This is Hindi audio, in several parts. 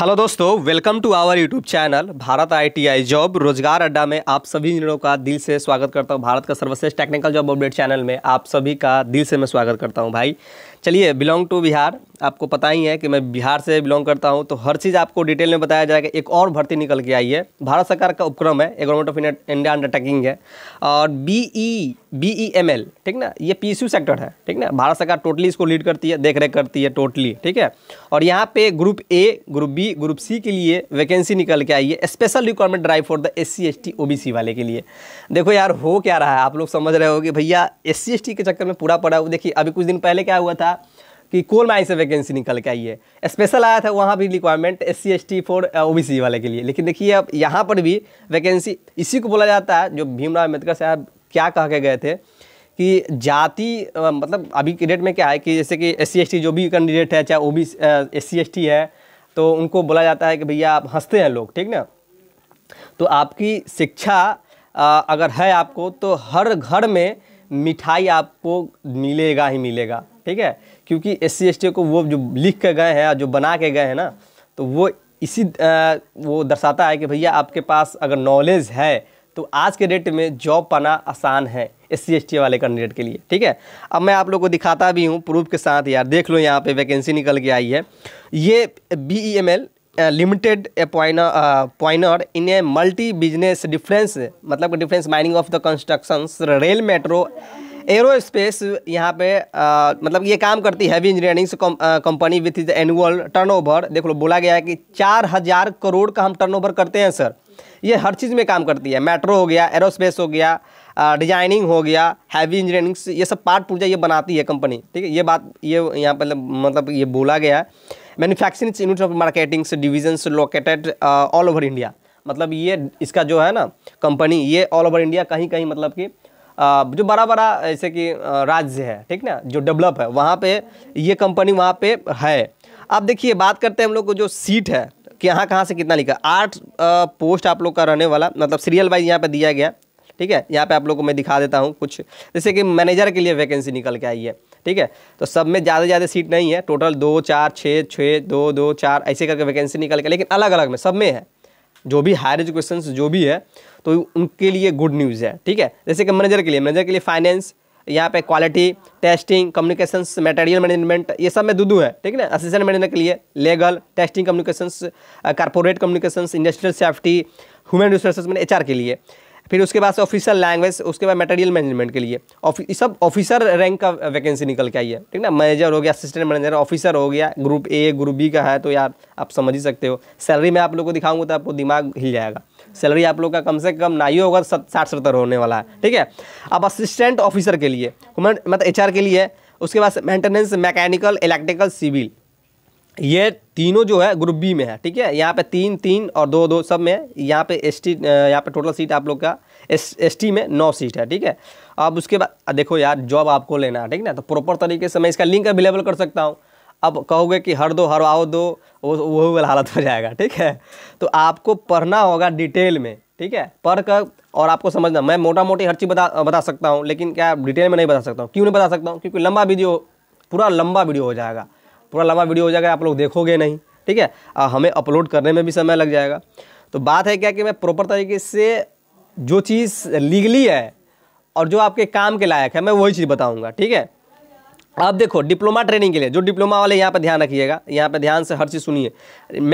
हेलो दोस्तों welcome to our YouTube channel Bharat ITI job रोजगार अड्डा में आप सभी इंजीनियरों का दिल से स्वागत करता हूं भारत का सर्वश्रेष्ठ टेक्निकल जॉब अपडेट चैनल में आप सभी का दिल से मैं स्वागत करता हूं भाई चलिए बिलोंग टू बिहार आपको पता ही है कि मैं बिहार से बिलोंग करता हूं तो हर चीज़ आपको डिटेल में बताया जाएगा एक और भर्ती निकल के आई है भारत सरकार का उपक्रम है गवर्नमेंट ऑफ इंडिया अंडरटेकिंग है और B E B E M L ठीक ना ये पी सेक्टर है ठीक ना भारत सरकार टोटली इसको लीड करती है देख रेख करती है टोटली ठीक है और यहाँ पर group A group B group C के लिए वैकेंसी निकल के आई है special requirement drive for the S C S T O B C वाले के लिए देखो यार हो क्या रहा है आप लोग समझ रहे हो कि भैया एस सी एस टी के चक्कर में पूरा पड़ा हुआ देखिए अभी कुछ दिन पहले क्या हुआ था कि कोल माइन से वैकेंसी निकल के आई है स्पेशल आया था वहाँ भी requirement S C S T for O वाले के लिए लेकिन देखिए अब यहाँ पर भी वैकेंसी इसी को बोला जाता है जो भीमराव अम्बेडकर साहब क्या कह के गए थे कि जाति मतलब अभी के डेट में क्या है कि जैसे कि एस सी जो भी कैंडिडेट है चाहे ओ बी एस सी है तो उनको बोला जाता है कि भैया आप हंसते हैं लोग ठीक ना तो आपकी शिक्षा अगर है आपको तो हर घर में मिठाई आपको मिलेगा ही मिलेगा ठीक है क्योंकि एस सी को वो जो लिख के गए हैं जो बना के गए हैं ना तो वो इसी आ, वो दर्शाता है कि भैया आपके पास अगर नॉलेज है तो आज के डेट में जॉब पाना आसान है एस सी वाले कैंडिडेट के लिए ठीक है अब मैं आप लोग को दिखाता भी हूँ प्रूफ के साथ यार देख लो यहाँ पे वैकेंसी निकल के आई है ये B E M L limited pioneer in a multi business difference मतलब difference mining of the constructions rail metro aerospace यहाँ पे आ, मतलब ये काम करती heavy engineering company with is annual turnover देख लो बोला गया है कि चार हज़ार करोड़ का हम टर्नओवर करते हैं सर ये हर चीज़ में काम करती है मेट्रो हो गया एरोस्पेस हो गया डिजाइनिंग हो गया हैवी इंजीनियरिंग ये सब पार्ट पूर्जा ये बनाती है कंपनी ठीक है ये बात ये यहाँ पर मतलब, मतलब ये बोला गया है manufacturing unit of marketings divisions located all over India मतलब ये इसका जो है ना कंपनी ये ऑल ओवर इंडिया कहीं कहीं मतलब कि जो बड़ा बड़ा जैसे कि राज्य है ठीक ना जो डेवलप है वहाँ पे ये कंपनी वहाँ पे है अब देखिए बात करते हैं हम लोग को जो सीट है कि यहाँ कहाँ से कितना लिखा आठ पोस्ट आप लोग का रहने वाला मतलब सीरियल वाइज यहाँ पर दिया गया ठीक है यहाँ पे आप लोग को मैं दिखा देता हूँ कुछ जैसे कि मैनेजर के लिए वैकेंसी निकल के आई है ठीक है तो सब में ज़्यादा ज़्यादा सीट नहीं है टोटल दो चार छः छः दो दो चार ऐसे करके वैकेंसी निकल के लेकिन अलग अलग में सब में है जो भी हायर एजुकेशन जो भी है तो उनके लिए गुड न्यूज़ है ठीक है जैसे कि मैनेजर के लिए मैनेजर के लिए फाइनेंस यहाँ पे quality testing communications material management ये सब में दूदू है ठीक है ना असिस्टेंट मैनेजर के लिए legal testing communication corporate communication industrial safety human resources मैंने एच के लिए फिर उसके बाद ऑफिसर लैंग्वेज उसके बाद मटेरियल मैनेजमेंट के लिए सब ऑफिसर रैंक का वैकेंसी निकल के आई है ठीक ना मैनेजर हो गया असिस्टेंट मैनेजर ऑफिसर हो गया ग्रुप ए ग्रुप बी का है तो यार आप समझ ही सकते हो सैलरी मैं आप लोग को दिखाऊंगा तो आपको दिमाग हिल जाएगा सैलरी आप लोग का कम से कम ना ही होगा साठ सत्तर होने वाला है ठीक है अब असिस्टेंट ऑफिसर के लिए मतलब एच के लिए उसके बाद मेंटेनेंस मैकेनिकल इलेक्ट्रिकल सिविल ये तीनों जो है ग्रुप बी में है ठीक है यहाँ पे तीन तीन और दो दो सब में है यहाँ पे एस टी यहाँ पे टोटल सीट आप लोग का एस एस टी में नौ सीट है ठीक है अब उसके बाद देखो यार जॉब आपको लेना है ठीक ना तो प्रॉपर तरीके से मैं इसका लिंक अवेलेबल कर सकता हूँ अब कहोगे कि हर दो हर आओ दो वो वही वाला हालत हो जाएगा ठीक है तो आपको पढ़ना होगा डिटेल में ठीक है पढ़ कर और आपको समझना मैं मोटा मोटी हर चीज़ बता बता सकता हूँ लेकिन क्या डिटेल में नहीं बता सकता हूँ क्यों नहीं बता सकता हूँ क्योंकि लंबा वीडियो पूरा लंबा वीडियो हो जाएगा पूरा लंबा वीडियो हो जाएगा आप लोग देखोगे नहीं ठीक है हमें अपलोड करने में भी समय लग जाएगा तो बात है क्या कि मैं प्रॉपर तरीके से जो चीज़ लीगली है और जो आपके काम के लायक है मैं वही चीज़ बताऊँगा ठीक है अब देखो डिप्लोमा ट्रेनिंग के लिए जो डिप्लोमा वाले यहाँ पर ध्यान रखिएगा यहाँ पर ध्यान से हर चीज़ सुनिए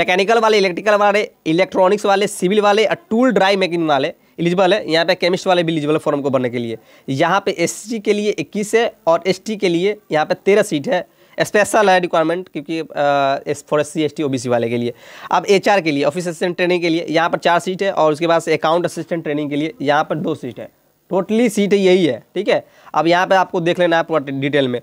मैकेनिकल वाले इलेक्ट्रिकल वाले इलेक्ट्रॉनिक्स वाले सिविल वाले और टूल ड्राई मेकिंग वाले एलिजिबल है यहाँ पे केमिस्ट वाले भी एलिजिबल है फॉर्म को भरने के लिए यहाँ पे एस के लिए इक्कीस है और एस के लिए यहाँ पे तेरह सीट है स्पेशल है रिक्वायरमेंट क्योंकि for S C S T O B C वाले के लिए अब एच आर के लिए ऑफिस असिस्टेंट ट्रेनिंग के लिए यहाँ पर चार सीट है और उसके बाद अकाउंट असिस्टेंट ट्रेनिंग के लिए यहाँ पर दो सीट है टोटली सीट यही है ठीक है अब यहाँ पर आपको देख लेना है पूरा डिटेल में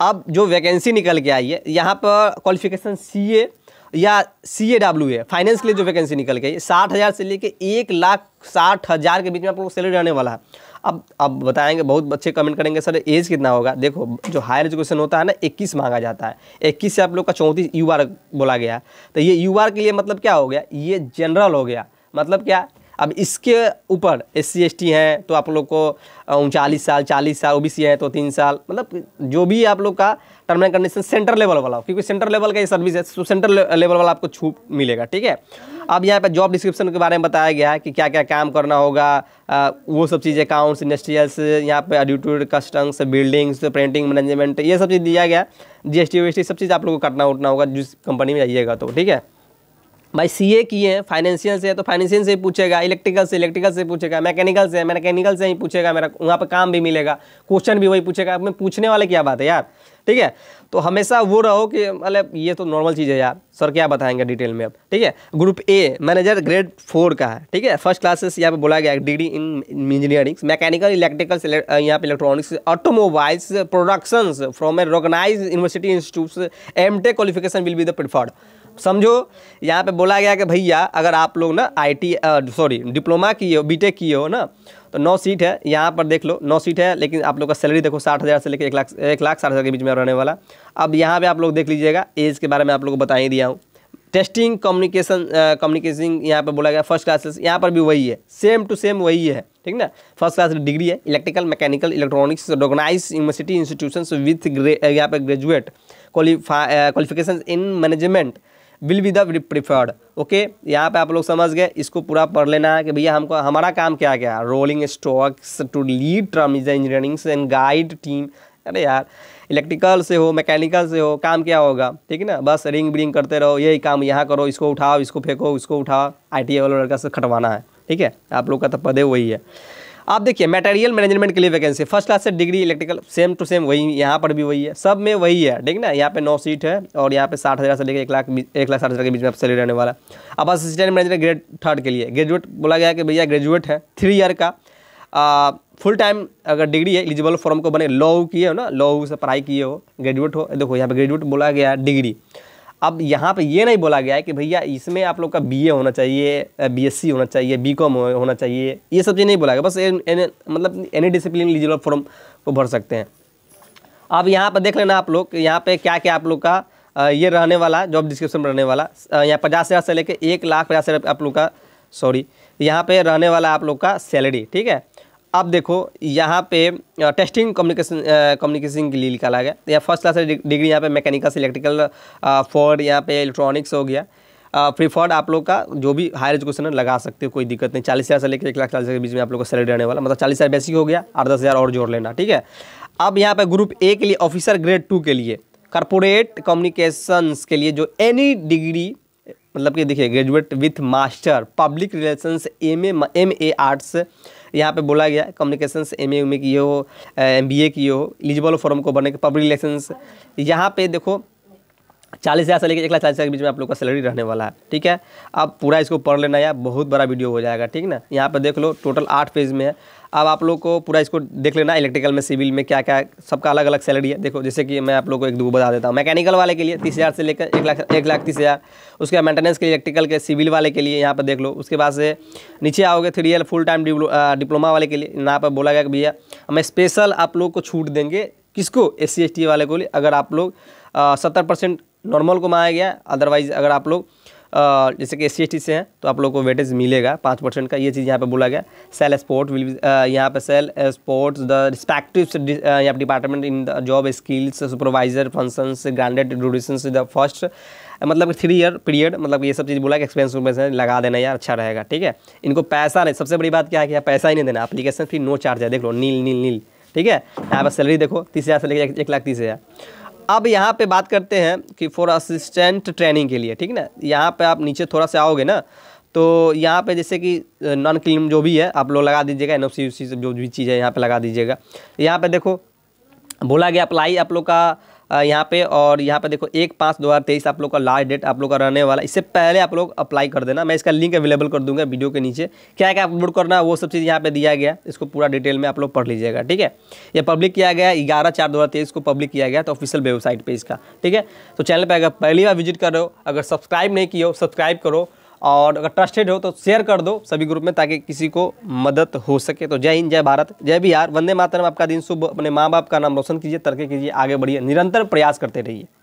अब जो वैकेंसी निकल के आई है यहाँ पर क्वालिफिकेशन सी ए या सी ए डब्ल्यू ए फाइनेंस के लिए जो वैकेंसी निकल गई साठ हज़ार से लेके एक लाख साठ हज़ार के बीच में आप लोगों को सैलरी रहने वाला है अब अब बताएंगे बहुत बच्चे कमेंट करेंगे सर एज कितना होगा देखो जो हायर एजुकेशन होता है ना इक्कीस मांगा जाता है इक्कीस से आप लोग का चौंतीस यू बोला गया तो ये यू के लिए मतलब क्या हो गया ये जनरल हो गया मतलब क्या अब इसके ऊपर एस सी हैं तो आप लोग को उनचालीस साल चालीस साल ओ हैं तो तीन साल मतलब जो भी आप लोग का term and condition centre level वाला हो क्योंकि सेंटर लेवल का ये सर्विस है तो सेंटर लेवल वाला आपको छूट मिलेगा ठीक है अब यहाँ पर जॉब डिस्क्रिप्शन के बारे में बताया गया है कि क्या क्या काम करना होगा आ, वो सब चीज़ें अकाउंट्स इंडस्ट्रियल्स यहाँ पे attitude customs buildings printing management ये सब चीज़ दिया गया जी एस सब चीज़ आप लोग को करना उठना होगा जिस कंपनी में जाइएगा तो ठीक है भाई सीए किए हैं फाइनेंशियल से है तो फाइनेंशियल से ही पूछेगा इलेक्ट्रिकल से इलेक्ट्रिकल से पूछेगा मैकेनिकल से मैकेनिकल से ही पूछेगा मेरा वहाँ पर काम भी मिलेगा क्वेश्चन भी वही पूछेगा अब मैं पूछने वाले क्या बात है यार ठीक है तो हमेशा वो रहो कि मतलब ये तो नॉर्मल चीज़ है यार सर क्या बताएंगे डिटेल में अब ठीक है group A manager grade four का है ठीक है फर्स्ट क्लासेस यहाँ पे बोला गया degree in engineering mechanical electrical यहाँ पे electronics automobiles productions from a recognise university institute M tech qualification will be the preferred समझो यहाँ पे बोला गया कि भैया अगर आप लोग ना आईटी सॉरी डिप्लोमा किए हो बीटेक किए हो ना तो नौ सीट है यहाँ पर देख लो नौ सीट है लेकिन आप लोग का सैलरी देखो साठ हज़ार से लेकर एक लाख एक लाख साठ हज़ार के बीच में रहने वाला अब यहाँ पे आप लोग देख लीजिएगा एज के बारे में आप लोग को बता ही दिया हूँ टेस्टिंग कम्युनिकेशन कम्युनिकेशन यहाँ पर बोला गया फर्स्ट क्लासेस यहाँ पर भी वही है सेम टू सेम वही है ठीक ना फर्स्ट क्लास डिग्री है electrical mechanical electronics recognise university institution with यहाँ पर graduate qualification in management will be the preferred okay यहाँ पे आप लोग समझ गए इसको पूरा पढ़ लेना है कि भैया हमको हमारा काम क्या क्या rolling stocks to lead tram engineerings and guide team अरे यार इलेक्ट्रिकल से हो मैकेनिकल से हो काम क्या होगा ठीक है ना बस रिंग ब्रिंग करते रहो यही काम यहाँ करो इसको उठाओ इसको फेंको इसको उठाओ आई टी वाले लड़का से खटवाना है ठीक है आप लोग का तो पदे वही है आप देखिए मेटेरियल मैनेजमेंट के लिए वैकेंसी फर्स्ट क्लास से degree electrical same to same वही यहाँ पर भी वही है सब में वही है ठीक ना यहाँ पे नौ सीट है और यहाँ पे साठ हज़ार से लेकर एक लाख एक लाख साठ हज़ार के बीच में सैलरी रहने वाला अब असिस्टेंट मैनेजर ग्रेड थर्ड के लिए ग्रेजुएट बोला गया कि भैया ग्रेजुएट है थ्री ईयर का आ, फुल टाइम अगर डिग्री है एलिजिबल फॉर्म को बने लॉ किए हो ना लॉ से पढ़ाई किए हो ग्रेजुएट हो देखो यहाँ पर ग्रेजुएट बोला गया डिग्री अब यहाँ पे ये नहीं बोला गया है कि भैया इसमें आप लोग का बीए होना चाहिए बीएससी होना चाहिए बीकॉम होना चाहिए ये सब चीज़ नहीं बोला गया बस एन, एन, मतलब एनी डिसिप्लिन लीजिए फॉर्म को भर सकते हैं अब यहाँ पर देख लेना आप लोग यहाँ पर क्या क्या आप लोग का ये रहने वाला जॉब डिस्क्रिप्शन रहने वाला यहाँ पचास हज़ार से लेकर एक लाख पचास हज़ार आप लोग का सॉरी यहाँ पर रहने वाला आप लोग का सैलरी ठीक है आप देखो यहाँ पे टेस्टिंग कम्युनिकेशन कम्युनिकेशन के लिए निकाला गया या फर्स्ट क्लास डिग्री यहाँ पे मैकेनिकल से इलेक्ट्रिकल फोर्ड यहाँ पे इलेक्ट्रॉनिक्स हो गया प्रीफर्ड आप लोग का जो भी हायर एजुकेशन है लगा सकते हो कोई दिक्कत नहीं चालीस हज़ार से लेकर एक लाख चालीस के बीच में आप लोग का सैलरी रहने वाला मतलब चालीस हज़ार बेसिक हो गया आठ दस हज़ार और जोड़ लेना ठीक है अब यहाँ पर ग्रुप ए के लिए ऑफिसर ग्रेड टू के लिए कॉरपोरेट कम्युनिकेशंस के लिए जो एनी डिग्री मतलब कि देखिए graduate with master public relations M A M A arts यहाँ पे बोला गया कम्युनिकेशन एम ए किए हो एम बी ए किए हो एलिजिबल फॉर्म को बने पब्लिक रिलेशन यहाँ पे देखो चालीस हज़ार से लेकर एक लाख चालीस हज़ार के बीच में आप लोग का सैलरी रहने वाला है ठीक है अब पूरा इसको पढ़ लेना या बहुत बड़ा वीडियो हो जाएगा ठीक ना यहाँ पर देख लो टोटल आठ पेज में है अब आप लोग को पूरा इसको देख लेना इलेक्ट्रिकल में सिविल में क्या क्या सबका अलग अलग सैलरी है देखो जैसे कि मैं आप लोग को एक दो बता देता हूँ मैकेनिकल वाले के लिए तीस हज़ार से लेकर एक लाख एक लाख तीस हज़ार उसके बाद मेंटेनेंस के लिए इलेक्ट्रिकल के सिविल वाले के लिए यहाँ पर देख लो उसके बाद से नीचे आओगे three year full time diploma वाले के लिए यहाँ पर बोला गया कि भैया हमें स्पेशल आप लोग को छूट देंगे किसको एस सी वाले को लिए अगर आप लोग सत्तर परसेंट नॉर्मल को माया गया अदरवाइज अगर आप लोग जैसे कि एस सी से हैं तो आप लोग को वेटेज मिलेगा पाँच परसेंट का ये चीज़ यहाँ पे बोला गया सेल स्पोर्ट विल यहाँ पे सेल स्पोर्ट्स द रिस्पेक्टिव यहाँ पर department in the job skills supervisor functions granted duration the first मतलब थ्री ईयर पीरियड मतलब ये सब चीज़ बोला कि एक्सपेंस वेंस लगा देना यार अच्छा रहेगा ठीक है इनको पैसा नहीं सबसे बड़ी बात क्या है कि पैसा ही नहीं देना अप्लीकेशन फिर नो चार्ज है देख लो नील नील नील ठीक है यहाँ पर सैलरी देखो तीस हज़ार से लेकर एक लाख तीस हज़ार अब यहाँ पे बात करते हैं कि फॉर असिस्टेंट ट्रेनिंग के लिए ठीक ना यहाँ पे आप नीचे थोड़ा सा आओगे ना तो यहाँ पे जैसे कि नॉन क्लीम जो भी है आप लोग लगा दीजिएगा एन ओ सी जो भी चीज़ है यहाँ पे लगा दीजिएगा यहाँ पे देखो बोला गया अप्लाई आप लोग का यहाँ पे और यहाँ पे देखो एक पाँच दो हज़ार तेईस आप लोग का लास्ट डेट आप लोग का रहने वाला इससे पहले आप लोग अप्लाई कर देना मैं इसका लिंक अवेलेबल कर दूंगा वीडियो के नीचे क्या क्या अपलोड करना है वो सब चीज़ यहाँ पे दिया गया इसको पूरा डिटेल में आप लोग पढ़ लीजिएगा ठीक है ये पब्लिक किया गया ग्यारह चार दो को पब्लिक किया गया तो ऑफिशियल वेबसाइट पर इसका ठीक है तो चैनल पर अगर पहली बार विजिट कर रहे हो अगर सब्सक्राइब नहीं किया हो सब्सक्राइब करो और अगर ट्रस्टेड हो तो शेयर कर दो सभी ग्रुप में ताकि किसी को मदद हो सके तो जय हिंद जय भारत जय बिहार वंदे मातरम आपका दिन शुभ अपने माँ बाप का नाम रोशन कीजिए तरक्की कीजिए आगे बढ़िए निरंतर प्रयास करते रहिए